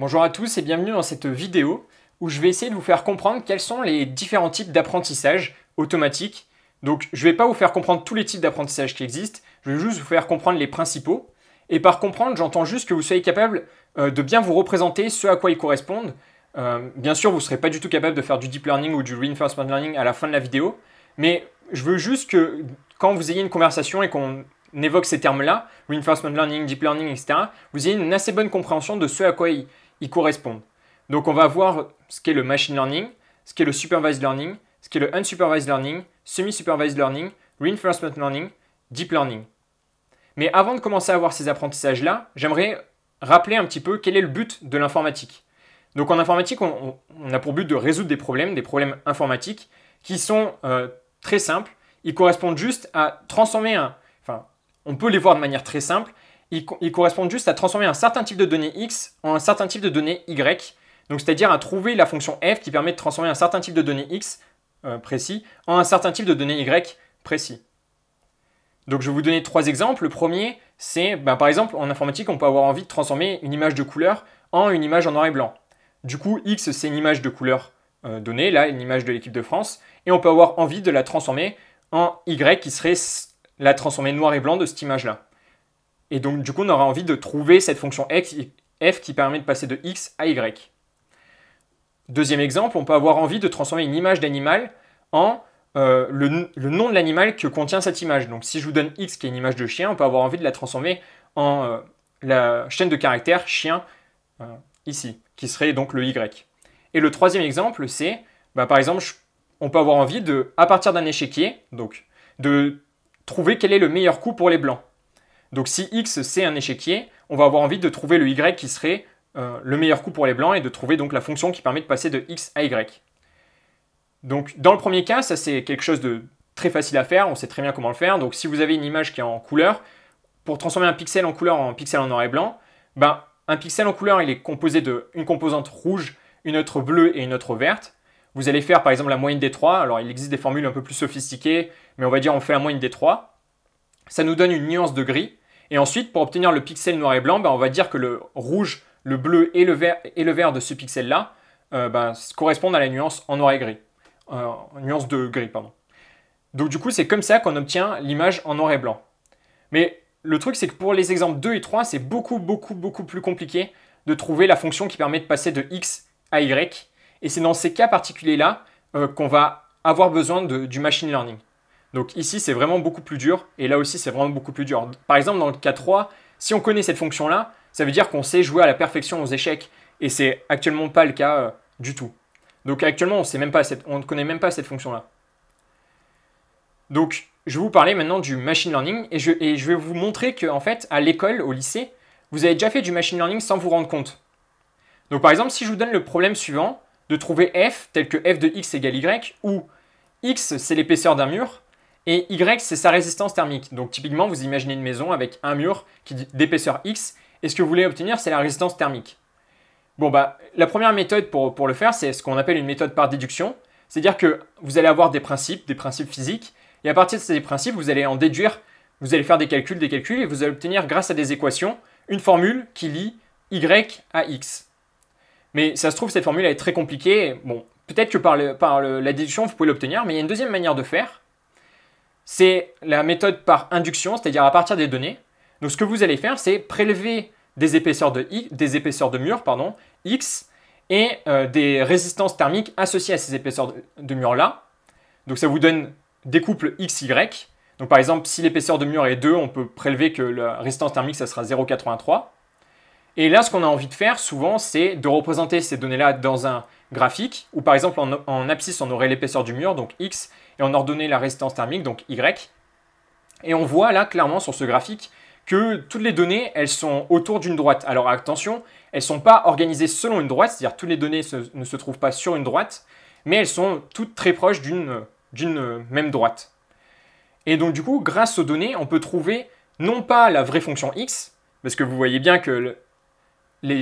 Bonjour à tous et bienvenue dans cette vidéo où je vais essayer de vous faire comprendre quels sont les différents types d'apprentissage automatique. Donc je ne vais pas vous faire comprendre tous les types d'apprentissage qui existent, je vais juste vous faire comprendre les principaux. Et par comprendre, j'entends juste que vous soyez capable euh, de bien vous représenter ce à quoi ils correspondent. Euh, bien sûr, vous ne serez pas du tout capable de faire du deep learning ou du reinforcement learning à la fin de la vidéo, mais je veux juste que quand vous ayez une conversation et qu'on évoque ces termes-là, reinforcement learning, deep learning, etc., vous ayez une assez bonne compréhension de ce à quoi ils correspondent. Donc on va voir ce qu'est le machine learning, ce qu'est le supervised learning, ce qu'est le unsupervised learning, semi-supervised learning, reinforcement learning, deep learning. Mais avant de commencer à voir ces apprentissages-là, j'aimerais rappeler un petit peu quel est le but de l'informatique. Donc en informatique, on, a pour but de résoudre des problèmes, des problèmes informatiques, qui sont euh, très simples. Ils correspondent juste à transformer un... Enfin, on peut les voir de manière très simple, il correspond correspondent juste à transformer un certain type de données X en un certain type de données Y. Donc c'est-à-dire à trouver la fonction f qui permet de transformer un certain type de données X euh, précis en un certain type de données Y précis. Donc je vais vous donner trois exemples. Le premier, c'est ben, par exemple en informatique, on peut avoir envie de transformer une image de couleur en une image en noir et blanc. Du coup, X, c'est une image de couleur euh, donnée, là, une image de l'équipe de France, et on peut avoir envie de la transformer en Y qui serait la transformer noir et blanc de cette image-là. Et donc, du coup, on aura envie de trouver cette fonction f qui permet de passer de x à y. Deuxième exemple, on peut avoir envie de transformer une image d'animal en euh, le, nom de l'animal que contient cette image. Donc si je vous donne x qui est une image de chien, on peut avoir envie de la transformer en euh, la chaîne de caractères chien euh, ici, qui serait donc le y. Et le troisième exemple, c'est, bah, par exemple, on peut avoir envie de, à partir d'un échiquier, donc, de trouver quel est le meilleur coup pour les blancs. Donc si x c'est un échiquier, on va avoir envie de trouver le y qui serait euh, le meilleur coup pour les blancs et de trouver donc la fonction qui permet de passer de x à y. Donc dans le premier cas, ça c'est quelque chose de très facile à faire, on sait très bien comment le faire. Donc si vous avez une image qui est en couleur, pour transformer un pixel en couleur en pixel en noir et blanc, ben, un pixel en couleur il est composé d'une composante rouge, une autre bleue et une autre verte. Vous allez faire par exemple la moyenne des trois. Alors il existe des formules un peu plus sophistiquées, mais on va dire on fait la moyenne des trois. Ça nous donne une nuance de gris. Et ensuite, pour obtenir le pixel noir et blanc, ben, on va dire que le rouge, le bleu et le vert, de ce pixel-là euh, ben, correspondent à la nuance en noir et gris. Euh, nuance de gris, pardon. Donc du coup, c'est comme ça qu'on obtient l'image en noir et blanc. Mais le truc, c'est que pour les exemples 2 et 3, c'est beaucoup, beaucoup, beaucoup plus compliqué de trouver la fonction qui permet de passer de x à y. Et c'est dans ces cas particuliers-là euh, qu'on va avoir besoin du machine learning. Donc ici, c'est vraiment beaucoup plus dur, et là aussi, c'est vraiment beaucoup plus dur. Par exemple, dans le cas 3, si on connaît cette fonction-là, ça veut dire qu'on sait jouer à la perfection aux échecs, et c'est actuellement pas le cas euh, du tout. Donc actuellement, on ne connaît même pas cette fonction-là. Donc, je vais vous parler maintenant du machine learning, et je, vais vous montrer qu'en fait, à l'école, au lycée, vous avez déjà fait du machine learning sans vous rendre compte. Donc par exemple, si je vous donne le problème suivant, de trouver f tel que f de x égale y, où x c'est l'épaisseur d'un mur, et Y, c'est sa résistance thermique. Donc typiquement, vous imaginez une maison avec un mur d'épaisseur X, et ce que vous voulez obtenir, c'est la résistance thermique. Bon, bah, la première méthode pour, le faire, c'est ce qu'on appelle une méthode par déduction. C'est-à-dire que vous allez avoir des principes, des principes physiques, et à partir de ces principes, vous allez en déduire, vous allez faire des calculs, des calculs, et vous allez obtenir, grâce à des équations, une formule qui lie Y à X. Mais ça se trouve, cette formule elle est très compliquée. Bon, peut-être que par, le, par la déduction, vous pouvez l'obtenir, mais il y a une deuxième manière de faire, c'est la méthode par induction, c'est-à-dire à partir des données. Donc ce que vous allez faire, c'est prélever des épaisseurs de, des épaisseurs de mur, pardon, X, et euh, des résistances thermiques associées à ces épaisseurs de, de mur-là. Donc ça vous donne des couples XY. Donc par exemple, si l'épaisseur de mur est 2, on peut prélever que la résistance thermique, ça sera 0,83. Et là, ce qu'on a envie de faire souvent, c'est de représenter ces données-là dans un graphique, où par exemple en, abscisse, on aurait l'épaisseur du mur, donc X, et en ordonnée, la résistance thermique, donc Y. Et on voit là clairement sur ce graphique que toutes les données, elles sont autour d'une droite. Alors attention, elles ne sont pas organisées selon une droite, c'est-à-dire toutes les données ne se trouvent pas sur une droite, mais elles sont toutes très proches d'une même droite. Et donc du coup, grâce aux données, on peut trouver non pas la vraie fonction x, parce que vous voyez bien que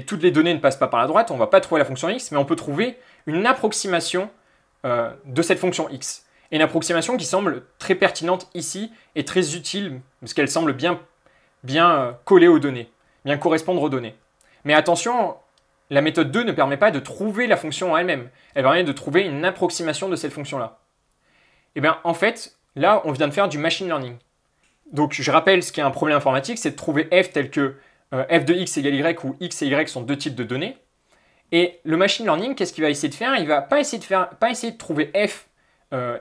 toutes les données ne passent pas par la droite, on ne va pas trouver la fonction x, mais on peut trouver une approximation euh, de cette fonction x. Et une approximation qui semble très pertinente ici et très utile, parce qu'elle semble bien, bien euh, coller aux données, bien correspondre aux données. Mais attention, la méthode 2 ne permet pas de trouver la fonction en elle-même, elle permet de trouver une approximation de cette fonction-là. Et eh bien en fait, là, on vient de faire du machine learning. Donc je rappelle ce qui est un problème informatique, c'est de trouver f tel que euh, f de x égale y ou x et y sont deux types de données. Et le machine learning, qu'est-ce qu'il va essayer de faire Il va pas essayer de faire, pas de trouver f, euh,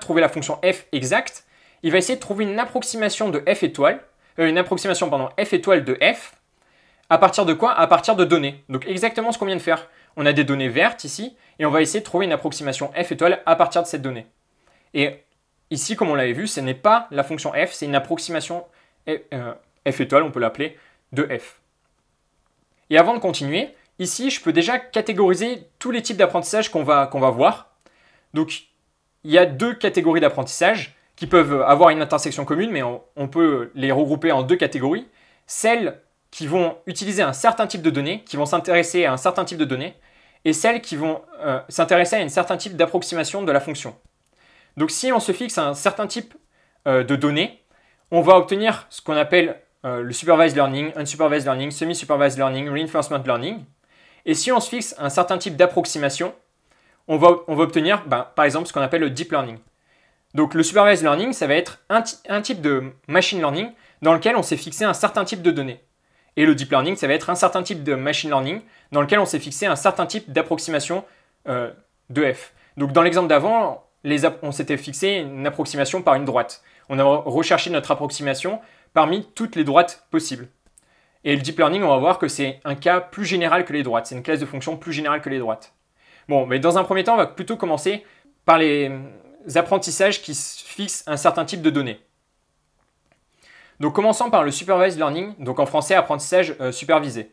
trouver la fonction f exacte. Il va essayer de trouver une approximation de f étoile, euh, une approximation pardon, f étoile de f. À partir de quoi À partir de données. Donc exactement ce qu'on vient de faire. On a des données vertes ici, et on va essayer de trouver une approximation f étoile à partir de cette donnée. Et ici, comme on l'avait vu, ce n'est pas la fonction f, c'est une approximation f étoile, on peut l'appeler de f. Et avant de continuer, ici, je peux déjà catégoriser tous les types d'apprentissage qu'on va, va voir. Donc, il y a deux catégories d'apprentissage qui peuvent avoir une intersection commune, mais on, peut les regrouper en deux catégories. Celles qui vont utiliser un certain type de données, qui vont s'intéresser à un certain type de données, et celles qui vont euh, s'intéresser à un certain type d'approximation de la fonction. Donc si on se fixe un certain type euh, de données, on va obtenir ce qu'on appelle euh, le supervised learning, unsupervised learning, semi-supervised learning, reinforcement learning. Et si on se fixe un certain type d'approximation, on va, obtenir ben, par exemple ce qu'on appelle le deep learning. Donc le supervised learning, ça va être un, type de machine learning dans lequel on s'est fixé un certain type de données. Et le deep learning, ça va être un certain type de machine learning dans lequel on s'est fixé un certain type d'approximation euh, de f. Donc dans l'exemple d'avant, on s'était fixé une approximation par une droite. On a recherché notre approximation parmi toutes les droites possibles. Et le deep learning, on va voir que c'est un cas plus général que les droites, c'est une classe de fonctions plus générale que les droites. Bon, mais dans un premier temps, on va plutôt commencer par les hum, apprentissages qui fixent un certain type de données. Donc commençons par le supervised learning, donc en français apprentissage euh, supervisé.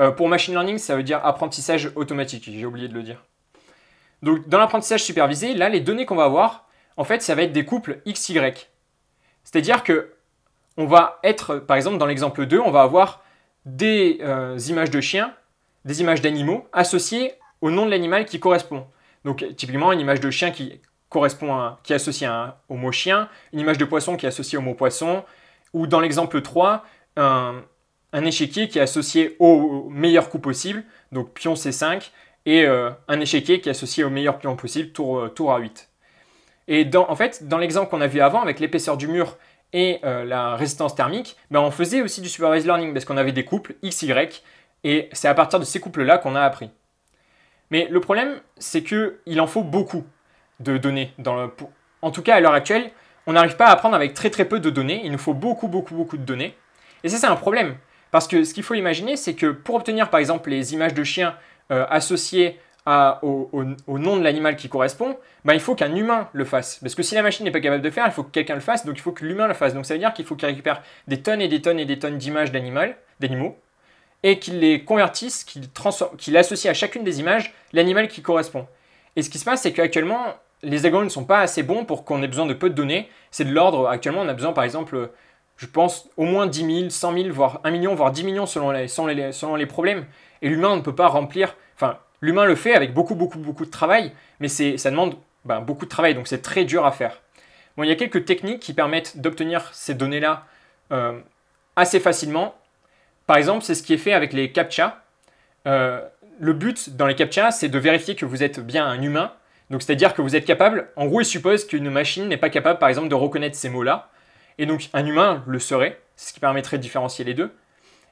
Euh, pour machine learning, ça veut dire apprentissage automatique, j'ai oublié de le dire. Donc dans l'apprentissage supervisé, là les données qu'on va avoir, en fait ça va être des couples XY. C'est-à-dire que on va être, par exemple, dans l'exemple 2, on va avoir des euh, images de chiens, des images d'animaux associées au nom de l'animal qui correspond. Donc typiquement, une image de chien qui correspond est associée au mot chien, une image de poisson qui est associée au mot poisson, ou dans l'exemple 3, un, échiquier qui est associé au, meilleur coup possible, donc pion C5, et euh, un échiquier qui est associé au meilleur pion possible, tour, euh, A8. Et en fait, dans l'exemple qu'on a vu avant, avec l'épaisseur du mur et euh, la résistance thermique, ben, on faisait aussi du supervised learning parce qu'on avait des couples XY et c'est à partir de ces couples-là qu'on a appris. Mais le problème, c'est qu'il en faut beaucoup de données. Dans En tout cas, à l'heure actuelle, on n'arrive pas à apprendre avec très très peu de données. Il nous faut beaucoup, beaucoup, beaucoup de données. Et ça, c'est un problème. Parce que ce qu'il faut imaginer, c'est que pour obtenir par exemple les images de chiens euh, associées au, nom de l'animal qui correspond, ben il faut qu'un humain le fasse. Parce que si la machine n'est pas capable de faire, il faut que quelqu'un le fasse, donc il faut que l'humain le fasse. Donc ça veut dire qu'il faut qu'il récupère des tonnes et des tonnes et des tonnes d'images d'animaux, et qu'il les convertisse, qu'il associe à chacune des images l'animal qui correspond. Et ce qui se passe, c'est qu'actuellement, les algorithmes ne sont pas assez bons pour qu'on ait besoin de peu de données. C'est de l'ordre, actuellement, on a besoin par exemple, je pense, au moins 10 000, 100 000, voire 1 million, voire 10 millions selon les, selon les, problèmes. Et l'humain ne peut pas remplir, enfin, L'humain le fait avec beaucoup, beaucoup, beaucoup de travail, mais ça demande ben, beaucoup de travail, donc c'est très dur à faire. Bon, il y a quelques techniques qui permettent d'obtenir ces données-là euh, assez facilement. Par exemple, c'est ce qui est fait avec les CAPTCHA. Euh, le but dans les CAPTCHA, c'est de vérifier que vous êtes bien un humain. Donc, c'est-à-dire que vous êtes capable, en gros, il suppose qu'une machine n'est pas capable, par exemple, de reconnaître ces mots-là. Et donc, un humain le serait, ce qui permettrait de différencier les deux.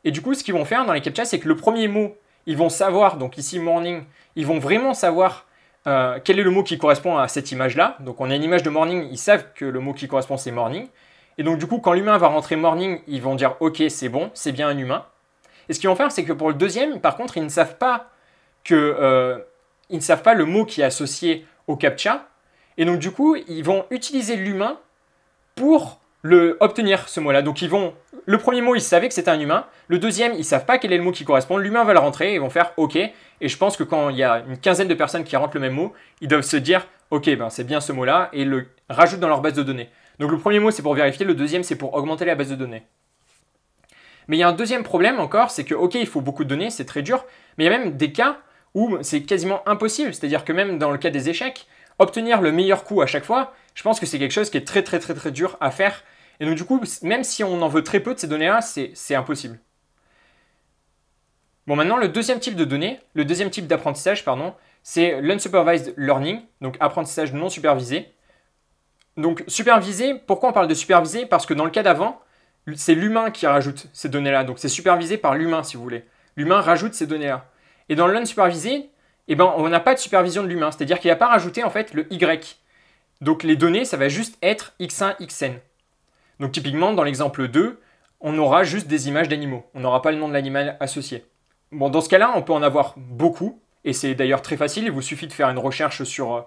Et du coup, ce qu'ils vont faire dans les CAPTCHA, c'est que le premier mot ils vont savoir, donc ici morning, ils vont vraiment savoir euh, quel est le mot qui correspond à cette image-là. Donc on a une image de morning, ils savent que le mot qui correspond c'est morning. Et donc du coup, quand l'humain va rentrer morning, ils vont dire ok, c'est bon, c'est bien un humain. Et ce qu'ils vont faire, c'est que pour le deuxième, par contre, ils ne savent pas que euh, ils ne savent pas le mot qui est associé au captcha. Et donc du coup, ils vont utiliser l'humain pour le, obtenir ce mot-là. Donc ils vont, le premier mot, ils savaient que c'était un humain. Le deuxième, ils savent pas quel est le mot qui correspond. L'humain va le rentrer et ils vont faire OK. Et je pense que quand il y a une quinzaine de personnes qui rentrent le même mot, ils doivent se dire OK, ben c'est bien ce mot-là et le rajoutent dans leur base de données. Donc le premier mot, c'est pour vérifier. Le deuxième, c'est pour augmenter la base de données. Mais il y a un deuxième problème encore, c'est que OK, il faut beaucoup de données, c'est très dur. Mais il y a même des cas où c'est quasiment impossible. C'est-à-dire que même dans le cas des échecs, obtenir le meilleur coût à chaque fois, je pense que c'est quelque chose qui est très très très très dur à faire. Et donc du coup, même si on en veut très peu de ces données-là, c'est impossible. Bon, maintenant, le deuxième type de données, le deuxième type d'apprentissage, pardon, c'est l'unsupervised learning, donc apprentissage non supervisé. Donc supervisé, pourquoi on parle de supervisé Parce que dans le cas d'avant, c'est l'humain qui rajoute ces données-là. Donc c'est supervisé par l'humain, si vous voulez. L'humain rajoute ces données-là. Et dans l'unsupervisé, et eh ben, on n'a pas de supervision de l'humain, c'est-à-dire qu'il n'a pas rajouté en fait le Y. Donc les données, ça va juste être X1, Xn. Donc typiquement, dans l'exemple 2, on aura juste des images d'animaux, on n'aura pas le nom de l'animal associé. Bon, dans ce cas-là, on peut en avoir beaucoup, et c'est d'ailleurs très facile, il vous suffit de faire une recherche sur euh,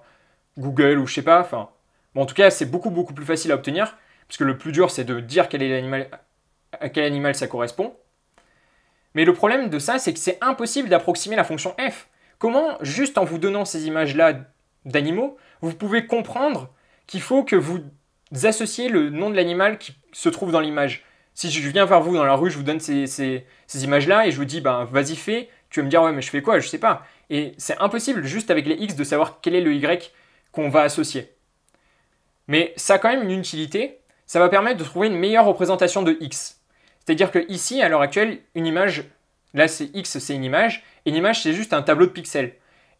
Google ou je sais pas, enfin... Bon, en tout cas, c'est beaucoup beaucoup plus facile à obtenir, puisque le plus dur, c'est de dire quel à quel animal ça correspond. Mais le problème de ça, c'est que c'est impossible d'approximer la fonction f, Comment, juste en vous donnant ces images-là d'animaux, vous pouvez comprendre qu'il faut que vous associez le nom de l'animal qui se trouve dans l'image. Si je viens vers vous dans la rue, je vous donne ces, images-là et je vous dis, bah, vas-y fais, tu vas me dire, ouais mais je fais quoi, je sais pas. Et c'est impossible juste avec les X de savoir quel est le Y qu'on va associer. Mais ça a quand même une utilité, ça va permettre de trouver une meilleure représentation de X. C'est-à-dire que ici, à l'heure actuelle, une image Là, c'est X, c'est une image. Et une image, c'est juste un tableau de pixels.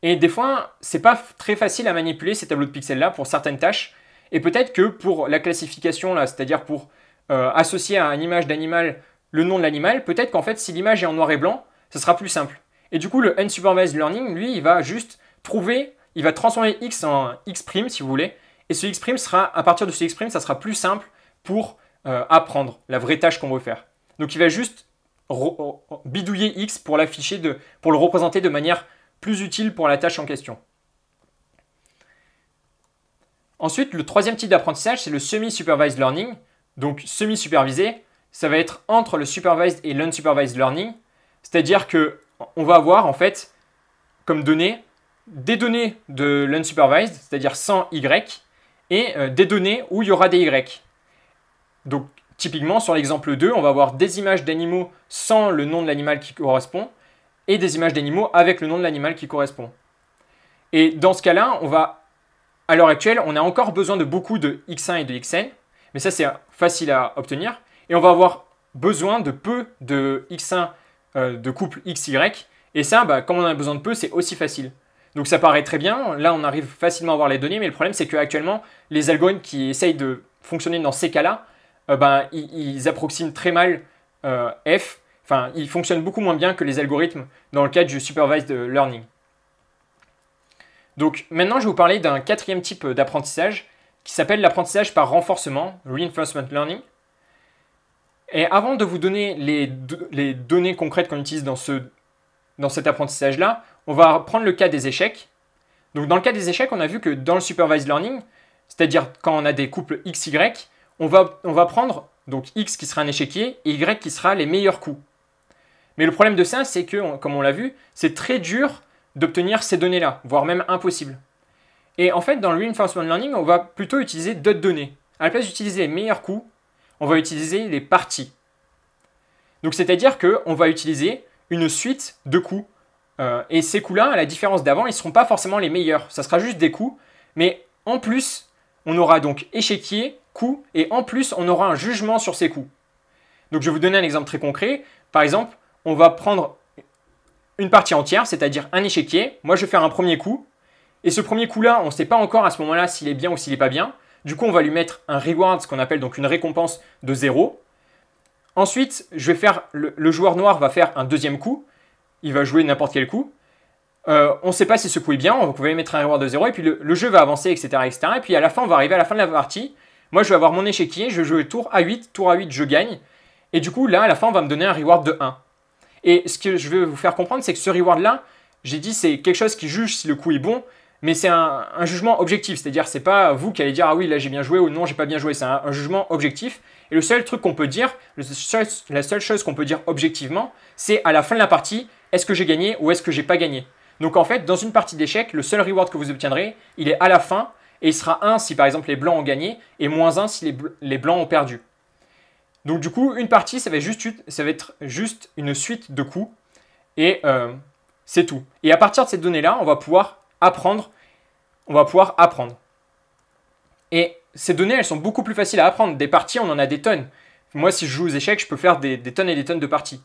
Et des fois, c'est pas très facile à manipuler ces tableaux de pixels-là pour certaines tâches. Et peut-être que pour la classification, là, c'est-à-dire pour euh, associer à une image d'animal le nom de l'animal, peut-être qu'en fait, si l'image est en noir et blanc, ce sera plus simple. Et du coup, le unsupervised learning, lui, il va juste trouver, il va transformer X en X', si vous voulez. Et ce X' sera, à partir de ce X', ça sera plus simple pour euh, apprendre la vraie tâche qu'on veut faire. Donc il va juste bidouiller X pour l'afficher, pour le représenter de manière plus utile pour la tâche en question. Ensuite, le troisième type d'apprentissage, c'est le semi-supervised learning. Donc semi-supervisé, ça va être entre le supervised et l'unsupervised learning. C'est-à-dire que on va avoir en fait comme données des données de l'unsupervised, c'est-à-dire sans Y, et euh, des données où il y aura des Y. Donc Typiquement, sur l'exemple 2, on va avoir des images d'animaux sans le nom de l'animal qui correspond et des images d'animaux avec le nom de l'animal qui correspond. Et dans ce cas-là, on va, à l'heure actuelle, on a encore besoin de beaucoup de x1 et de xn, mais ça c'est facile à obtenir, et on va avoir besoin de peu de x1 euh, de couple xy, et ça, bah, comme on a besoin de peu, c'est aussi facile. Donc ça paraît très bien, là on arrive facilement à avoir les données, mais le problème c'est qu'actuellement, les algorithmes qui essayent de fonctionner dans ces cas-là euh, ben, ils, approximent très mal euh, F. Enfin, ils fonctionnent beaucoup moins bien que les algorithmes dans le cadre du supervised euh, learning. Donc maintenant, je vais vous parler d'un quatrième type d'apprentissage qui s'appelle l'apprentissage par renforcement, reinforcement learning. Et avant de vous donner les, les données concrètes qu'on utilise dans, ce, dans cet apprentissage-là, on va prendre le cas des échecs. Donc dans le cas des échecs, on a vu que dans le supervised learning, c'est-à-dire quand on a des couples XY, on va, on va prendre donc X qui sera un échiquier et Y qui sera les meilleurs coups. Mais le problème de ça, c'est que, comme on l'a vu, c'est très dur d'obtenir ces données-là, voire même impossible. Et en fait, dans le reinforcement learning, on va plutôt utiliser d'autres données. À la place d'utiliser les meilleurs coups, on va utiliser les parties. Donc c'est-à-dire qu'on va utiliser une suite de coups. Euh, et ces coups-là, à la différence d'avant, ils ne seront pas forcément les meilleurs. Ça sera juste des coups. Mais en plus, on aura donc échiquier, Coup et en plus, on aura un jugement sur ces coups. Donc je vais vous donner un exemple très concret. Par exemple, on va prendre une partie entière, c'est-à-dire un échiquier. Moi, je vais faire un premier coup. Et ce premier coup-là, on ne sait pas encore à ce moment-là s'il est bien ou s'il n'est pas bien. Du coup, on va lui mettre un reward, ce qu'on appelle donc une récompense de 0. Ensuite, je vais faire le, joueur noir va faire un deuxième coup. Il va jouer n'importe quel coup. Euh, on ne sait pas si ce coup est bien, donc on va lui mettre un reward de 0. Et puis le, le jeu va avancer, etc., etc. Et puis à la fin, on va arriver à la fin de la partie. Moi, je vais avoir mon échec qui est, je vais jouer tour A8, tour A8, je gagne. Et du coup, là, à la fin, on va me donner un reward de 1. Et ce que je veux vous faire comprendre, c'est que ce reward-là, j'ai dit, c'est quelque chose qui juge si le coup est bon, mais c'est un, jugement objectif. C'est-à-dire, c'est pas vous qui allez dire, ah oui, là, j'ai bien joué ou non, j'ai pas bien joué. C'est un, jugement objectif. Et le seul truc qu'on peut dire, la seule chose qu'on peut dire objectivement, c'est à la fin de la partie, est-ce que j'ai gagné ou est-ce que j'ai pas gagné. Donc en fait, dans une partie d'échecs, le seul reward que vous obtiendrez, il est à la fin, et il sera 1 si par exemple les blancs ont gagné, et moins 1 si les, blancs ont perdu. Donc du coup, une partie, ça va, juste, être juste une suite de coups, et euh, c'est tout. Et à partir de ces données-là, on va pouvoir apprendre. On va pouvoir apprendre. Et ces données, elles sont beaucoup plus faciles à apprendre. Des parties, on en a des tonnes. Moi, si je joue aux échecs, je peux faire des tonnes et des tonnes de parties.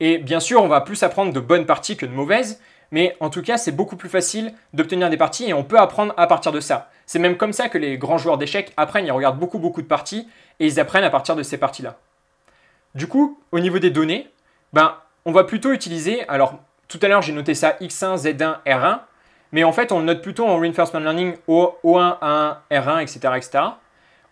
Et bien sûr, on va plus apprendre de bonnes parties que de mauvaises, mais en tout cas, c'est beaucoup plus facile d'obtenir des parties et on peut apprendre à partir de ça. C'est même comme ça que les grands joueurs d'échecs apprennent, ils regardent beaucoup beaucoup de parties et ils apprennent à partir de ces parties-là. Du coup, au niveau des données, ben, on va plutôt utiliser, alors tout à l'heure j'ai noté ça X1, Z1, R1, mais en fait on le note plutôt en reinforcement learning O, 1 A1, R1, etc., etc.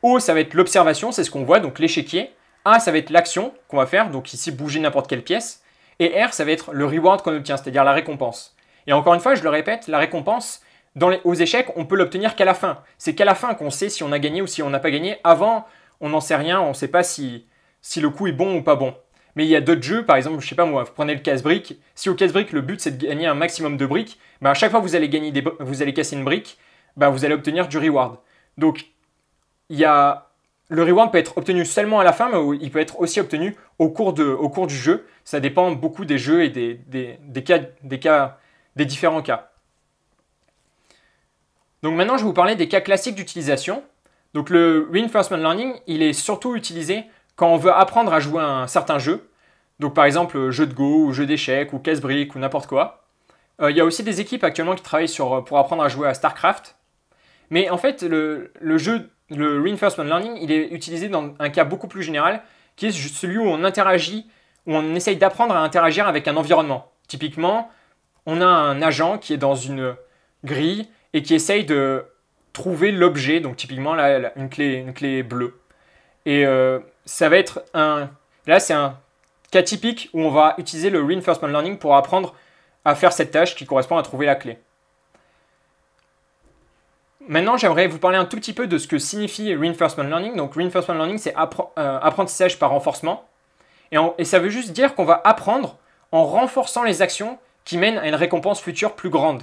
O, ça va être l'observation, c'est ce qu'on voit, donc l'échiquier. A, ça va être l'action qu'on va faire, donc ici bouger n'importe quelle pièce. Et R, ça va être le reward qu'on obtient, c'est-à-dire la récompense. Et encore une fois, je le répète, la récompense, dans les, aux échecs, on peut l'obtenir qu'à la fin. C'est qu'à la fin qu'on sait si on a gagné ou si on n'a pas gagné. Avant, on n'en sait rien, on ne sait pas si, le coup est bon ou pas bon. Mais il y a d'autres jeux, par exemple, je sais pas moi, vous prenez le casse-brique. Si au casse-brique, le but c'est de gagner un maximum de briques, bah, à chaque fois que vous allez, gagner vous allez casser une brique, bah, vous allez obtenir du reward. Donc, il y a le reward peut être obtenu seulement à la fin, mais il peut être aussi obtenu au cours, de, au cours du jeu. Ça dépend beaucoup des jeux et des, cas, des, des différents cas. Donc maintenant, je vais vous parler des cas classiques d'utilisation. Donc le reinforcement learning, il est surtout utilisé quand on veut apprendre à jouer à un certain jeu. Donc par exemple, jeu de go, ou jeu d'échecs, ou casse-brique, ou n'importe quoi. Euh, il y a aussi des équipes actuellement qui travaillent sur, pour apprendre à jouer à StarCraft. Mais en fait, le, le jeu le reinforcement learning, il est utilisé dans un cas beaucoup plus général, qui est celui où on interagit, où on essaye d'apprendre à interagir avec un environnement. Typiquement, on a un agent qui est dans une grille et qui essaye de trouver l'objet, donc typiquement là, une, clé, une clé bleue. Et euh, ça va être un... Là, c'est un cas typique où on va utiliser le reinforcement learning pour apprendre à faire cette tâche qui correspond à trouver la clé. Maintenant, j'aimerais vous parler un tout petit peu de ce que signifie reinforcement learning. Donc, reinforcement learning, c'est euh, apprentissage par renforcement. Et, ça veut juste dire qu'on va apprendre en renforçant les actions qui mènent à une récompense future plus grande.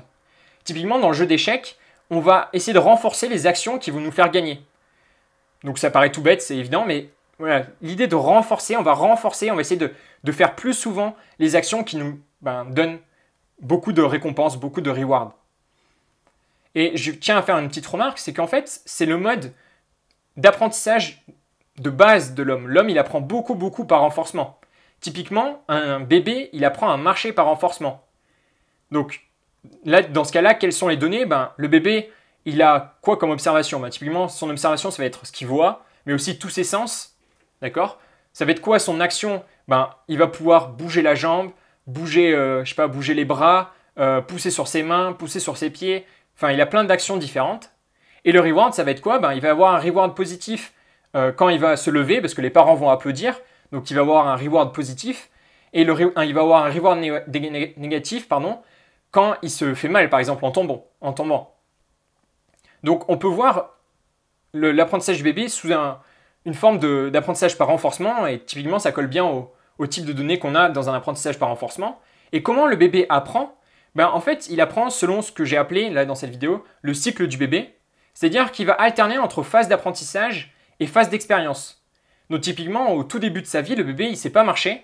Typiquement, dans le jeu d'échecs, on va essayer de renforcer les actions qui vont nous faire gagner. Donc, ça paraît tout bête, c'est évident, mais voilà, l'idée de renforcer, on va renforcer, on va essayer de, faire plus souvent les actions qui nous ben, donnent beaucoup de récompenses, beaucoup de rewards. Et je tiens à faire une petite remarque, c'est qu'en fait, c'est le mode d'apprentissage de base de l'homme. L'homme, il apprend beaucoup, beaucoup par renforcement. Typiquement, un bébé, il apprend à marcher par renforcement. Donc, dans ce cas-là, quelles sont les données ben, Le bébé, il a quoi comme observation ben, Typiquement, son observation, ça va être ce qu'il voit, mais aussi tous ses sens. D'accord Ça va être quoi son action ben, Il va pouvoir bouger la jambe, bouger, euh, je sais pas, bouger les bras, euh, pousser sur ses mains, pousser sur ses pieds. Enfin, il a plein d'actions différentes. Et le reward, ça va être quoi ben, Il va avoir un reward positif euh, quand il va se lever, parce que les parents vont applaudir. Donc, il va avoir un reward positif. Et il va avoir un reward négatif pardon, quand il se fait mal, par exemple, en tombant. En tombant. Donc, on peut voir l'apprentissage du bébé sous une forme d'apprentissage par renforcement, et typiquement, ça colle bien au, au type de données qu'on a dans un apprentissage par renforcement. Et comment le bébé apprend ben, en fait, il apprend selon ce que j'ai appelé, là dans cette vidéo, le cycle du bébé, c'est-à-dire qu'il va alterner entre phase d'apprentissage et phase d'expérience. Donc typiquement, au tout début de sa vie, le bébé, il ne sait pas marcher.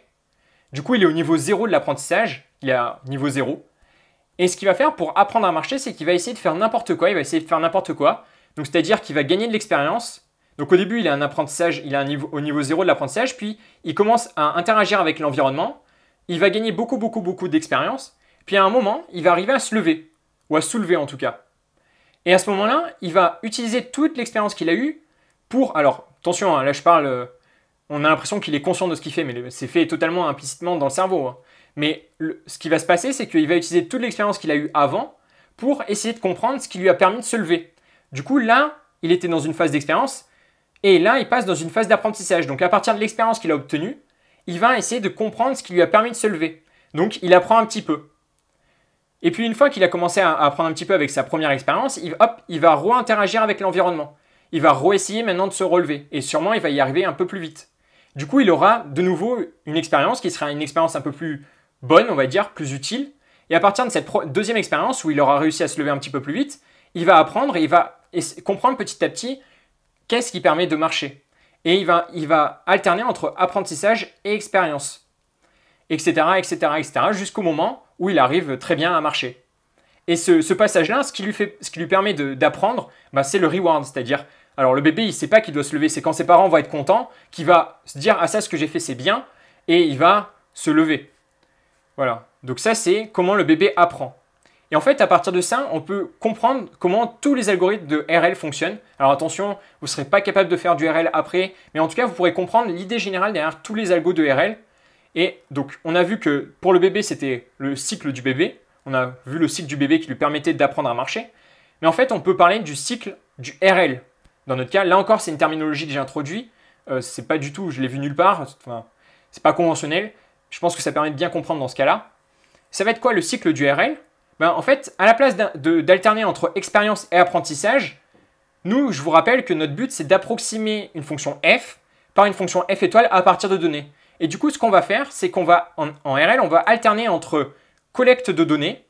Du coup, il est au niveau zéro de l'apprentissage, il est à niveau zéro. Et ce qu'il va faire pour apprendre à marcher, c'est qu'il va essayer de faire n'importe quoi, il va essayer de faire n'importe quoi. Donc c'est-à-dire qu'il va gagner de l'expérience. Donc au début, il a un apprentissage, il est un niveau, au niveau zéro de l'apprentissage, puis il commence à interagir avec l'environnement, il va gagner beaucoup beaucoup beaucoup d'expérience puis à un moment, il va arriver à se lever, ou à soulever en tout cas. Et à ce moment-là, il va utiliser toute l'expérience qu'il a eue pour... Alors, attention, hein, là je parle... Euh, on a l'impression qu'il est conscient de ce qu'il fait, mais c'est fait totalement implicitement dans le cerveau. Hein. Mais ce qui va se passer, c'est qu'il va utiliser toute l'expérience qu'il a eue avant pour essayer de comprendre ce qui lui a permis de se lever. Du coup, là, il était dans une phase d'expérience, et là, il passe dans une phase d'apprentissage. Donc à partir de l'expérience qu'il a obtenue, il va essayer de comprendre ce qui lui a permis de se lever. Donc il apprend un petit peu. Et puis une fois qu'il a commencé à apprendre un petit peu avec sa première expérience, il, hop, il va re-interagir avec l'environnement. Il va re-essayer maintenant de se relever. Et sûrement, il va y arriver un peu plus vite. Du coup, il aura de nouveau une expérience qui sera une expérience un peu plus bonne, on va dire, plus utile. Et à partir de cette deuxième expérience où il aura réussi à se lever un petit peu plus vite, il va apprendre et il va comprendre petit à petit qu'est-ce qui permet de marcher. Et il va, il va alterner entre apprentissage et expérience, etc., etc., etc., jusqu'au moment où il arrive très bien à marcher. Et ce, passage-là, ce, qui lui permet d'apprendre, bah, c'est le reward, c'est-à-dire, alors le bébé, il ne sait pas qu'il doit se lever, c'est quand ses parents vont être contents, qu'il va se dire, ah ça, ce que j'ai fait, c'est bien, et il va se lever. Voilà. Donc ça, c'est comment le bébé apprend. Et en fait, à partir de ça, on peut comprendre comment tous les algorithmes de RL fonctionnent. Alors attention, vous ne serez pas capable de faire du RL après, mais en tout cas, vous pourrez comprendre l'idée générale derrière tous les algos de RL. Et donc, on a vu que pour le bébé, c'était le cycle du bébé. On a vu le cycle du bébé qui lui permettait d'apprendre à marcher. Mais en fait, on peut parler du cycle du RL. Dans notre cas, là encore, c'est une terminologie que j'ai introduite. Euh, c'est pas du tout, je l'ai vu nulle part. Enfin, c'est pas conventionnel. Je pense que ça permet de bien comprendre dans ce cas-là. Ça va être quoi le cycle du RL ben, En fait, à la place d'alterner entre expérience et apprentissage, nous, je vous rappelle que notre but, c'est d'approximer une fonction f par une fonction f étoile à partir de données. Et du coup, ce qu'on va faire, c'est qu'on va, en, RL, on va alterner entre collecte de données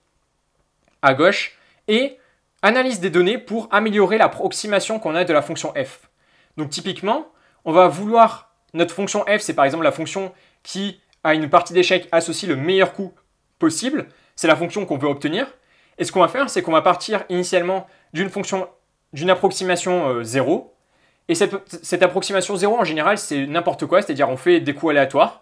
à gauche et analyse des données pour améliorer l'approximation qu'on a de la fonction f. Donc typiquement, on va vouloir, notre fonction f, c'est par exemple la fonction qui, à une partie d'échec, associe le meilleur coût possible. C'est la fonction qu'on veut obtenir. Et ce qu'on va faire, c'est qu'on va partir initialement d'une fonction, d'une approximation 0, euh, et cette, approximation zéro, en général, c'est n'importe quoi, c'est-à-dire on fait des coups aléatoires.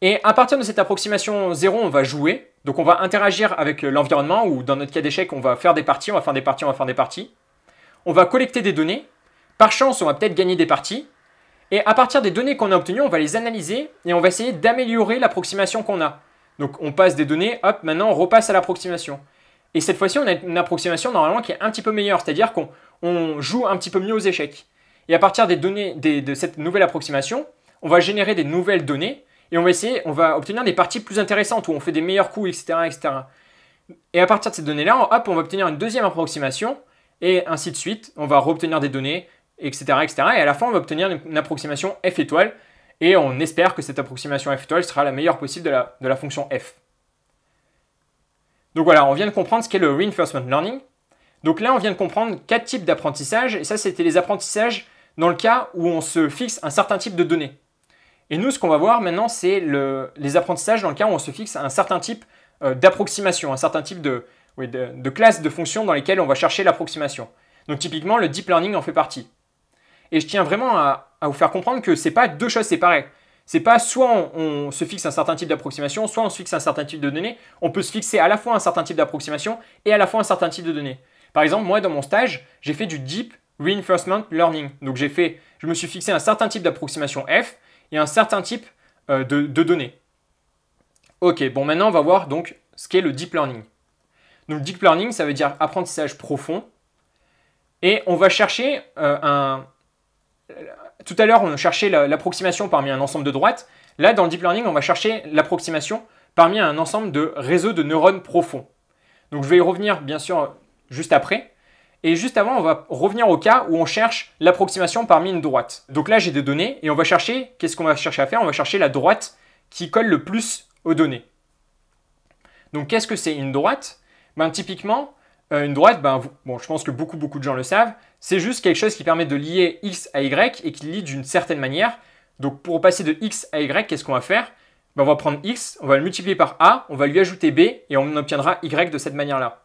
Et à partir de cette approximation zéro, on va jouer. Donc on va interagir avec l'environnement, ou dans notre cas d'échec, on va faire des parties, on va faire des parties, on va faire des parties. On va collecter des données. Par chance, on va peut-être gagner des parties. Et à partir des données qu'on a obtenues, on va les analyser et on va essayer d'améliorer l'approximation qu'on a. Donc on passe des données, hop, maintenant on repasse à l'approximation. Et cette fois-ci, on a une approximation normalement qui est un petit peu meilleure, c'est-à-dire qu'on on joue un petit peu mieux aux échecs. Et à partir des données de cette nouvelle approximation, on va générer des nouvelles données et on va essayer, on va obtenir des parties plus intéressantes où on fait des meilleurs coups, etc., etc. Et à partir de ces données-là, hop, on va obtenir une deuxième approximation et ainsi de suite. On va reobtenir des données, etc., etc. Et à la fin, on va obtenir une approximation f étoile et on espère que cette approximation f étoile sera la meilleure possible de la, de la fonction f. Donc voilà, on vient de comprendre ce qu'est le reinforcement learning. Donc là, on vient de comprendre quatre types d'apprentissage, et ça, c'était les apprentissages dans le cas où on se fixe un certain type de données. Et nous, ce qu'on va voir maintenant, c'est les apprentissages dans le cas où on se fixe un certain type euh, d'approximation, un certain type de, classe de fonctions dans lesquelles on va chercher l'approximation. Donc typiquement, le deep learning en fait partie. Et je tiens vraiment à, vous faire comprendre que ce n'est pas deux choses séparées. C'est pas soit on, se fixe un certain type d'approximation, soit on se fixe un certain type de données. On peut se fixer à la fois un certain type d'approximation et à la fois un certain type de données. Par exemple, moi, dans mon stage, j'ai fait du Deep Reinforcement Learning. Donc, j'ai fait, je me suis fixé un certain type d'approximation F et un certain type euh, de, données. Ok, bon, maintenant, on va voir donc ce qu'est le Deep Learning. Donc, Deep Learning, ça veut dire apprentissage profond. Et on va chercher euh, un... Tout à l'heure, on cherchait l'approximation parmi un ensemble de droites. Là, dans le deep learning, on va chercher l'approximation parmi un ensemble de réseaux de neurones profonds. Donc je vais y revenir bien sûr juste après. Et juste avant, on va revenir au cas où on cherche l'approximation parmi une droite. Donc là, j'ai des données et on va chercher, qu'est-ce qu'on va chercher à faire On va chercher la droite qui colle le plus aux données. Donc qu'est-ce que c'est une droite ben, Typiquement, euh, une droite, ben, bon, je pense que beaucoup, beaucoup de gens le savent, c'est juste quelque chose qui permet de lier x à y et qui lie d'une certaine manière. Donc pour passer de x à y, qu'est-ce qu'on va faire ben, On va prendre x, on va le multiplier par a, on va lui ajouter b et on obtiendra y de cette manière-là.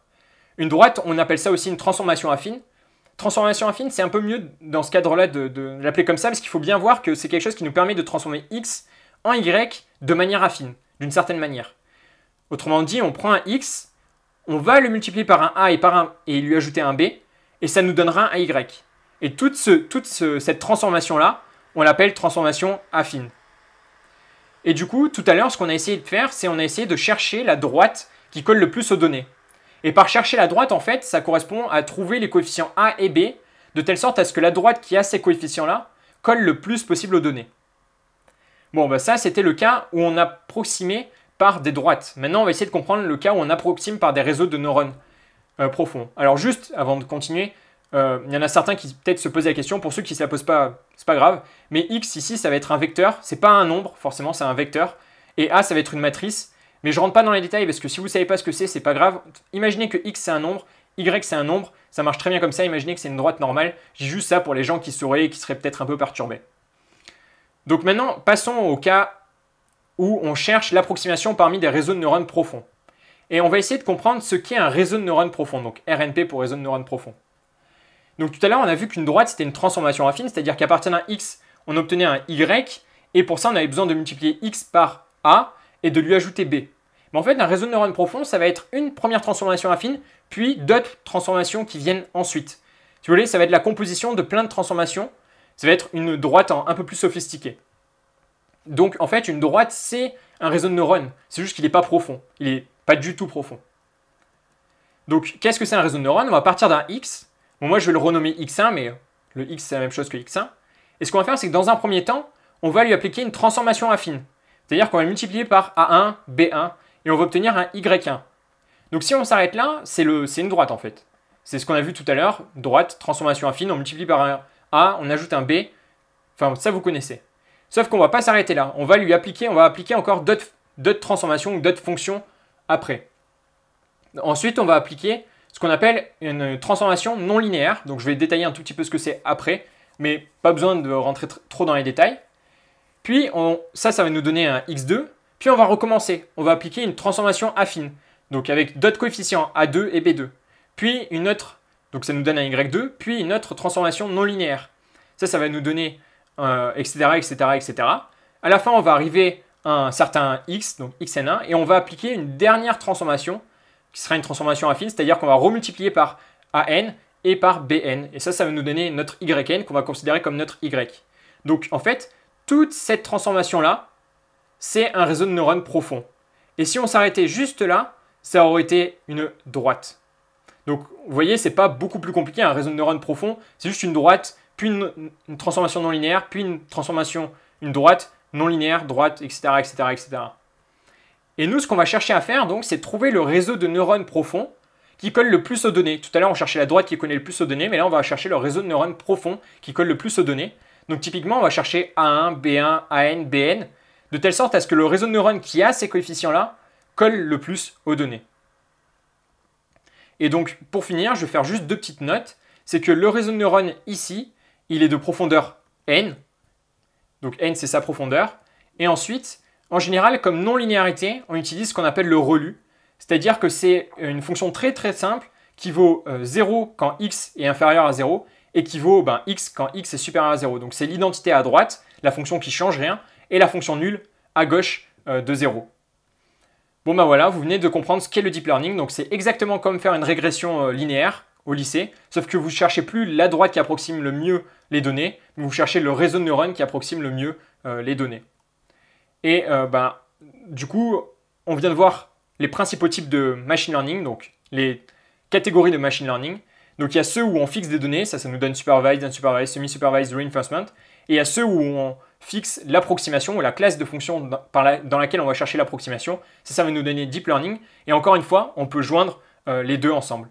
Une droite, on appelle ça aussi une transformation affine. Transformation affine, c'est un peu mieux dans ce cadre-là de, l'appeler comme ça, parce qu'il faut bien voir que c'est quelque chose qui nous permet de transformer x en y de manière affine, d'une certaine manière. Autrement dit, on prend un x, on va le multiplier par un a et, par un, et lui ajouter un b, et ça nous donnera un y. Et toute, cette transformation-là, on l'appelle transformation affine. Et du coup, tout à l'heure, ce qu'on a essayé de faire, c'est on a essayé de chercher la droite qui colle le plus aux données. Et par chercher la droite, en fait, ça correspond à trouver les coefficients A et B, de telle sorte à ce que la droite qui a ces coefficients-là colle le plus possible aux données. Bon, bah ça, c'était le cas où on approximait par des droites. Maintenant, on va essayer de comprendre le cas où on approxime par des réseaux de neurones euh, profonds. Alors juste, avant de continuer, euh, il y en a certains qui peut-être se posent la question, pour ceux qui ne se la posent pas, c'est pas grave, mais x ici, ça va être un vecteur, c'est pas un nombre, forcément, c'est un vecteur, et A, ça va être une matrice, mais je rentre pas dans les détails parce que si vous savez pas ce que c'est, c'est pas grave. Imaginez que x c'est un nombre, y c'est un nombre, ça marche très bien comme ça, imaginez que c'est une droite normale. J'ai juste ça pour les gens qui sauraient et qui seraient peut-être un peu perturbés. Donc maintenant, passons au cas où on cherche l'approximation parmi des réseaux de neurones profonds. Et on va essayer de comprendre ce qu'est un réseau de neurones profonds, donc RNP pour réseau de neurones profonds. Donc tout à l'heure, on a vu qu'une droite, c'était une transformation affine, c'est-à-dire qu'à partir d'un x, on obtenait un y, et pour ça, on avait besoin de multiplier x par a, et de lui ajouter B. Mais en fait, un réseau de neurones profond, ça va être une première transformation affine, puis d'autres transformations qui viennent ensuite. Tu vois, ça va être la composition de plein de transformations. Ça va être une droite un peu plus sophistiquée. Donc en fait, une droite, c'est un réseau de neurones. C'est juste qu'il n'est pas profond. Il n'est pas du tout profond. Donc qu'est-ce que c'est un réseau de neurones On va partir d'un X. moi, je vais le renommer X1, mais le X, c'est la même chose que X1. Et ce qu'on va faire, c'est que dans un premier temps, on va lui appliquer une transformation affine. C'est-à-dire qu'on va multiplier par A1, B1, et on va obtenir un Y1. Donc si on s'arrête là, c'est une droite en fait. C'est ce qu'on a vu tout à l'heure, droite, transformation affine, on multiplie par un A, on ajoute un B, enfin ça vous connaissez. Sauf qu'on va pas s'arrêter là, on va lui appliquer, on va appliquer encore d'autres transformations d'autres fonctions après. Ensuite, on va appliquer ce qu'on appelle une transformation non linéaire, donc je vais détailler un tout petit peu ce que c'est après, mais pas besoin de rentrer trop dans les détails. Puis on, ça, ça va nous donner un x2. Puis on va recommencer. On va appliquer une transformation affine. Donc avec d'autres coefficients, a2 et b2. Puis une autre, donc ça nous donne un y2. Puis une autre transformation non linéaire. Ça, ça va nous donner, etc., etc., etc. À la fin, on va arriver à un certain x, donc xn1, et on va appliquer une dernière transformation, qui sera une transformation affine, c'est-à-dire qu'on va remultiplier par an et par bn. Et ça, ça va nous donner notre yn qu'on va considérer comme notre y. Donc en fait, toute cette transformation-là, c'est un réseau de neurones profond. Et si on s'arrêtait juste là, ça aurait été une droite. Donc vous voyez, c'est pas beaucoup plus compliqué, un réseau de neurones profond, c'est juste une droite, puis une, transformation non linéaire, puis une transformation, une droite non linéaire, droite, etc., etc., etc. Et nous, ce qu'on va chercher à faire, donc, c'est trouver le réseau de neurones profonds qui colle le plus aux données. Tout à l'heure, on cherchait la droite qui connaît le plus aux données, mais là, on va chercher le réseau de neurones profonds qui colle le plus aux données. Donc typiquement, on va chercher A1, B1, AN, BN, de telle sorte à ce que le réseau de neurones qui a ces coefficients-là colle le plus aux données. Et donc, pour finir, je vais faire juste deux petites notes. C'est que le réseau de neurones ici, il est de profondeur n. Donc n, c'est sa profondeur. Et ensuite, en général, comme non-linéarité, on utilise ce qu'on appelle le relu. C'est-à-dire que c'est une fonction très très simple qui vaut 0 euh, quand x est inférieur à 0 équivaut ben, x quand x est supérieur à 0. Donc c'est l'identité à droite, la fonction qui change rien, et la fonction nulle à gauche euh, de 0. Bon ben voilà, vous venez de comprendre ce qu'est le deep learning, donc c'est exactement comme faire une régression euh, linéaire au lycée, sauf que vous cherchez plus la droite qui approxime le mieux les données, vous cherchez le réseau de neurones qui approxime le mieux euh, les données. Et ben, du coup, on vient de voir les principaux types de machine learning, donc les catégories de machine learning, donc il y a ceux où on fixe des données, ça, ça nous donne supervised, unsupervised, semi-supervised, reinforcement. Et il y a ceux où on fixe l'approximation ou la classe de fonction dans laquelle on va chercher l'approximation. Ça, ça va nous donner deep learning. Et encore une fois, on peut joindre euh, les deux ensemble.